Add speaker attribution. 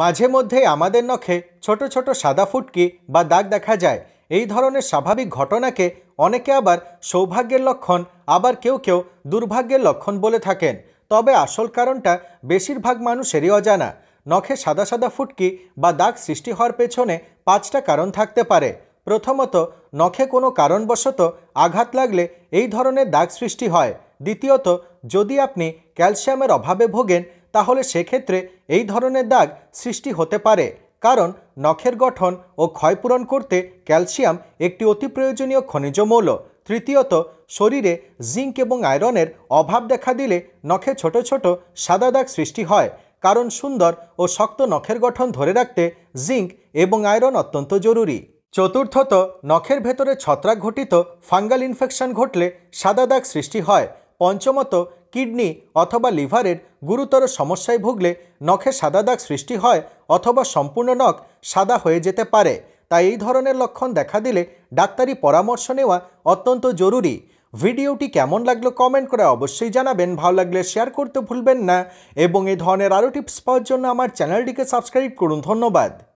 Speaker 1: মাঝে মধ্যে আমাদের নখে ছোট ছোট সাদা ফুটকি বা দাগ দেখা যায় এই ধরনের স্বাভাবিক ঘটনাকে অনেকে আবার সৌভাগ্যের লক্ষণ আবার কেউ কেউ দুর্ভাগ্যের লক্ষণ বলে থাকেন তবে আসল কারণটা বেশিরভাগ মানুষেরই অজানা নখে সাদা সাদা ফুটকি বা দাগ সৃষ্টি হওয়ার পেছনে পাঁচটা কারণ থাকতে পারে প্রথমত নখে কোনো কারণবশত আঘাত লাগলে এই ধরনের দাগ সৃষ্টি হয় দ্বিতীয়ত যদি আপনি ক্যালসিয়ামের অভাবে ভোগেন তাহলে সেক্ষেত্রে এই ধরনের দাগ সৃষ্টি হতে পারে কারণ নখের গঠন ও ক্ষয়পূরণ করতে ক্যালসিয়াম একটি অতি প্রয়োজনীয় খনিজ মৌল তৃতীয়ত শরীরে জিঙ্ক এবং আয়রনের অভাব দেখা দিলে নখে ছোট ছোট সাদা দাগ সৃষ্টি হয় কারণ সুন্দর ও শক্ত নখের গঠন ধরে রাখতে জিঙ্ক এবং আয়রন অত্যন্ত জরুরি চতুর্থত নখের ভেতরে ছত্রাক ঘটিত ফাঙ্গাল ইনফেকশন ঘটলে সাদা দাগ সৃষ্টি হয় পঞ্চমত কিডনি অথবা লিভারের গুরুতর সমস্যায় ভুগলে নখে সাদা দাগ সৃষ্টি হয় অথবা সম্পূর্ণ নখ সাদা হয়ে যেতে পারে তাই এই ধরনের লক্ষণ দেখা দিলে ডাক্তারি পরামর্শ নেওয়া অত্যন্ত জরুরি ভিডিওটি কেমন লাগলো কমেন্ট করে অবশ্যই জানাবেন ভালো লাগলে শেয়ার করতে ভুলবেন না এবং এই ধরনের আরও টিপস পাওয়ার জন্য আমার চ্যানেলটিকে সাবস্ক্রাইব করুন ধন্যবাদ